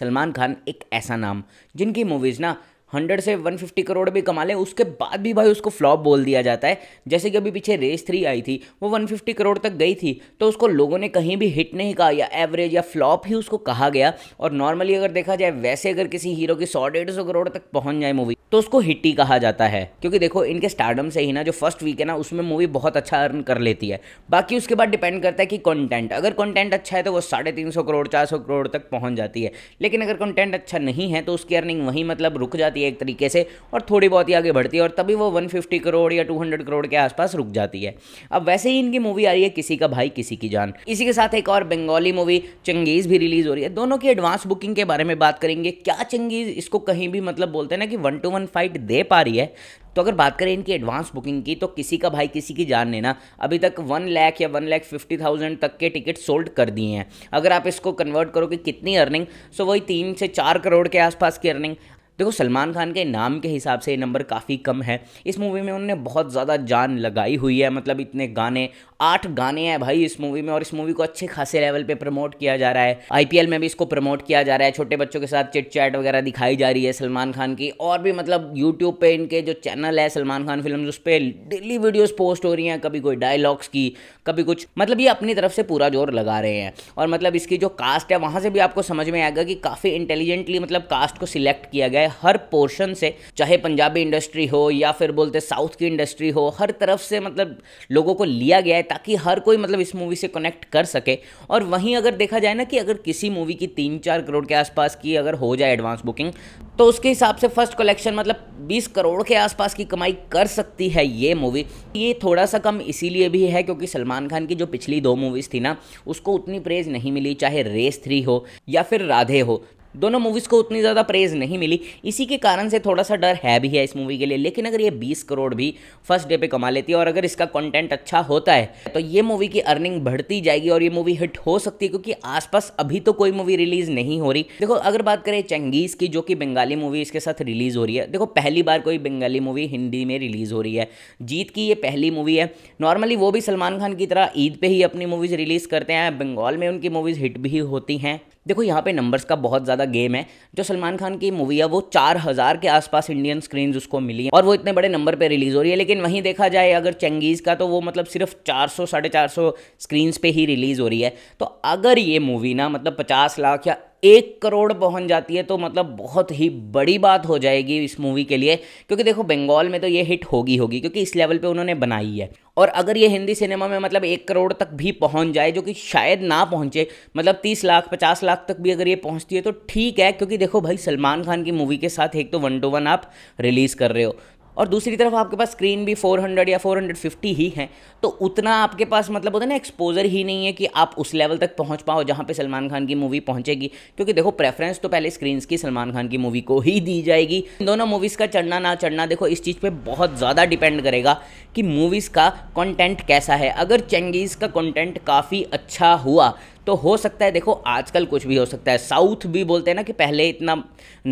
सलमान खान एक ऐसा नाम जिनकी मूवीज़ ना हंड्रेड से वन फिफ्टी करोड़ भी कमा लें उसके बाद भी भाई उसको फ्लॉप बोल दिया जाता है जैसे कि अभी पीछे रेस थ्री आई थी वो वन फिफ्टी करोड़ तक गई थी तो उसको लोगों ने कहीं भी हिट नहीं कहा या एवरेज या फ्लॉप ही उसको कहा गया और नॉर्मली अगर देखा जाए वैसे अगर किसी हीरो की सौ डेढ़ सौ करोड़ तक पहुंच जाए मूवी तो उसको हिट ही कहा जाता है क्योंकि देखो इनके स्टार्डम से ही ना जो फर्स्ट वीक है ना उसमें मूवी बहुत अच्छा अर्न कर लेती है बाकी उसके बाद डिपेंड करता है कि कॉन्टेंट अगर कॉन्टेंट अच्छा है तो वो साढ़े तीन सौ करोड़ चार सौ करोड़ तक पहुंच जाती है लेकिन अगर कॉन्टेंट अच्छा नहीं है तो उसकी अर्निंग वहीं मतलब रुक जाती जाती है एक तरीके से और थोड़ी बहुत ही आगे बढ़ती है और तभी वो 150 करोड़ या 200 करोड़ के आसपास रुक जाती है अब वैसे ही इनकी मूवी आ रही है किसी का भाई किसी की जान इसी के साथ एक और बंगाली मूवी चंगेज़ भी रिलीज़ हो रही है दोनों की एडवांस बुकिंग के बारे में बात करेंगे क्या चंगेज़ इसको कहीं भी मतलब बोलते हैं ना कि वन टू वन फाइट दे पा रही है तो अगर बात करें इनकी एडवांस बुकिंग की तो किसी का भाई किसी की जान ने ना अभी तक वन लैख या वन लैख फिफ्टी थाउजेंड तक के टिकट सोल्ड कर दिए हैं अगर आप इसको कन्वर्ट करो कि कितनी अर्निंग सो वही तीन से चार करोड़ के आसपास की अर्निंग देखो सलमान खान के नाम के हिसाब से ये नंबर काफ़ी कम है इस मूवी में उन्होंने बहुत ज़्यादा जान लगाई हुई है मतलब इतने गाने आठ गाने हैं भाई इस मूवी में और इस मूवी को अच्छे खासे लेवल पे प्रमोट किया जा रहा है आईपीएल में भी इसको प्रमोट किया जा रहा है छोटे बच्चों के साथ चिट चैट वगैरह दिखाई जा रही है सलमान खान की और भी मतलब यूट्यूब पर इनके जो चैनल है सलमान खान फिल्म उस पर डेली वीडियोज़ पोस्ट हो रही हैं कभी कोई डायलॉग्स की कभी कुछ मतलब ये अपनी तरफ से पूरा जोर लगा रहे हैं और मतलब इसकी जो कास्ट है वहाँ से भी आपको समझ में आएगा कि काफ़ी इंटेलिजेंटली मतलब कास्ट को सिलेक्ट किया गया है हर पोर्शन से चाहे पंजाबी इंडस्ट्री हो या फिर बोलते साउथ की इंडस्ट्री हो हर तरफ से मतलब लोगों को लिया गया है ताकि हर कोई मतलब इस मूवी से कनेक्ट कर सके और वहीं अगर देखा जाए ना कि अगर किसी मूवी की तीन चार करोड़ के आसपास की अगर हो जाए एडवांस बुकिंग तो उसके हिसाब से फर्स्ट कलेक्शन मतलब 20 करोड़ के आसपास की कमाई कर सकती है ये मूवी ये थोड़ा सा कम इसीलिए भी है क्योंकि सलमान खान की जो पिछली दो मूवीज़ थी ना उसको उतनी प्रेज नहीं मिली चाहे रेस थ्री हो या फिर राधे हो दोनों मूवीज़ को उतनी ज़्यादा प्रेज नहीं मिली इसी के कारण से थोड़ा सा डर है भी है इस मूवी के लिए लेकिन अगर ये बीस करोड़ भी फर्स्ट डे पर कमा लेती है और अगर इसका कॉन्टेंट अच्छा होता है तो ये मूवी की अर्निंग बढ़ती जाएगी और ये मूवी हिट हो सकती है क्योंकि आसपास अभी तो कोई मूवी रिलीज नहीं हो रही देखो अगर बात करें चंगीज की जो कि बंगाली मूवी इसके साथ रिलीज हो रही है देखो पहली बार कोई बंगाली मूवी हिंदी में रिलीज हो रही है जीत की ये पहली मूवी है नॉर्मली वो भी सलमान खान की तरह ईद पर ही अपनी मूवीज़ रिलीज़ करते हैं बंगाल में उनकी मूवीज़ हिट भी होती हैं देखो यहाँ पे नंबर्स का बहुत ज़्यादा गेम है जो सलमान खान की मूवी है वो चार हज़ार के आसपास इंडियन स्क्रीन उसको मिली है और वो इतने बड़े नंबर पर रिलीज़ हो रही है लेकिन वहीं देखा जाए अगर चंगीज़ का तो वो मतलब सिर्फ चार सौ साढ़े चार सौ स्क्रीन्स पर ही रिलीज़ हो रही है तो अगर ये मूवी ना मतलब पचास लाख या एक करोड़ पहुंच जाती है तो मतलब बहुत ही बड़ी बात हो जाएगी इस मूवी के लिए क्योंकि देखो बंगाल में तो ये हिट होगी होगी क्योंकि इस लेवल पे उन्होंने बनाई है और अगर ये हिंदी सिनेमा में मतलब एक करोड़ तक भी पहुंच जाए जो कि शायद ना पहुंचे मतलब तीस लाख पचास लाख तक भी अगर ये पहुंचती है तो ठीक है क्योंकि देखो भाई सलमान खान की मूवी के साथ एक तो वन टू वन आप रिलीज़ कर रहे हो और दूसरी तरफ आपके पास स्क्रीन भी 400 या 450 ही है तो उतना आपके पास मतलब होता है ना एक्सपोजर ही नहीं है कि आप उस लेवल तक पहुंच पाओ जहां पे सलमान खान की मूवी पहुंचेगी क्योंकि देखो प्रेफरेंस तो पहले स्क्रीन की सलमान खान की मूवी को ही दी जाएगी इन दोनों मूवीज़ का चढ़ना ना चढ़ना देखो इस चीज़ पर बहुत ज़्यादा डिपेंड करेगा कि मूवीज़ का कॉन्टेंट कैसा है अगर चंगीज़ का कॉन्टेंट काफ़ी अच्छा हुआ तो हो सकता है देखो आजकल कुछ भी हो सकता है साउथ भी बोलते हैं ना कि पहले इतना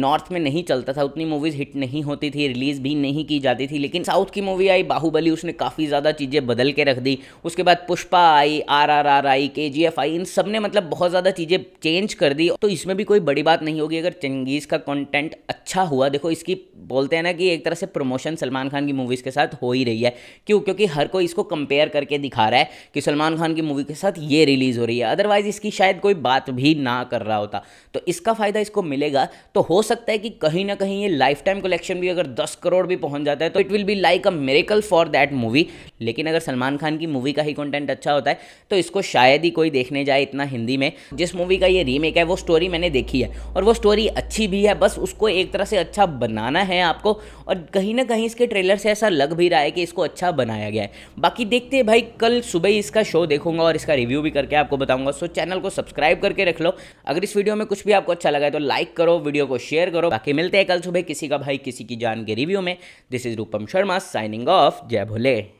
नॉर्थ में नहीं चलता था उतनी मूवीज़ हिट नहीं होती थी रिलीज़ भी नहीं की जाती थी लेकिन साउथ की मूवी आई बाहुबली उसने काफ़ी ज़्यादा चीज़ें बदल के रख दी उसके बाद पुष्पा आई आर आर आर आई के जी एफ आई इन सब ने मतलब बहुत ज़्यादा चीज़ें चेंज कर दी तो इसमें भी कोई बड़ी बात नहीं होगी अगर चंगेज़ का कॉन्टेंट अच्छा हुआ देखो इसकी बोलते हैं ना कि एक तरह से प्रमोशन सलमान खान की मूवीज़ के साथ हो ही रही है क्यों क्योंकि हर कोई इसको कंपेयर करके दिखा रहा है कि सलमान खान की मूवी के साथ ये रिलीज़ हो रही है अदरवाइज अदरवाइज इसकी शायद कोई बात भी ना कर रहा होता तो इसका फ़ायदा इसको मिलेगा तो हो सकता है कि कहीं ना कहीं ये लाइफ टाइम कलेक्शन भी अगर दस करोड़ भी पहुंच जाता है तो it will be like a miracle for that movie लेकिन अगर सलमान खान की मूवी का ही कॉन्टेंट अच्छा होता है तो इसको शायद ही कोई देखने जाए इतना हिंदी में जिस मूवी का ये रीमेक है वो स्टोरी मैंने देखी है और वो स्टोरी अच्छी भी है बस उसको एक तरह से अच्छा बनाना है आपको और कहीं ना कहीं इसके ट्रेलर से ऐसा लग भी रहा है कि इसको अच्छा बनाया गया है बाकी देखते हैं भाई कल सुबह इसका शो देखूंगा और इसका रिव्यू भी करके आपको बताऊंगा सो चैनल को सब्सक्राइब करके रख लो अगर इस वीडियो में कुछ भी आपको अच्छा लगा तो लाइक करो वीडियो को शेयर करो बाकी मिलते हैं कल सुबह किसी का भाई किसी की जान के रिव्यू में this is Rupam Sharma signing off जय भोले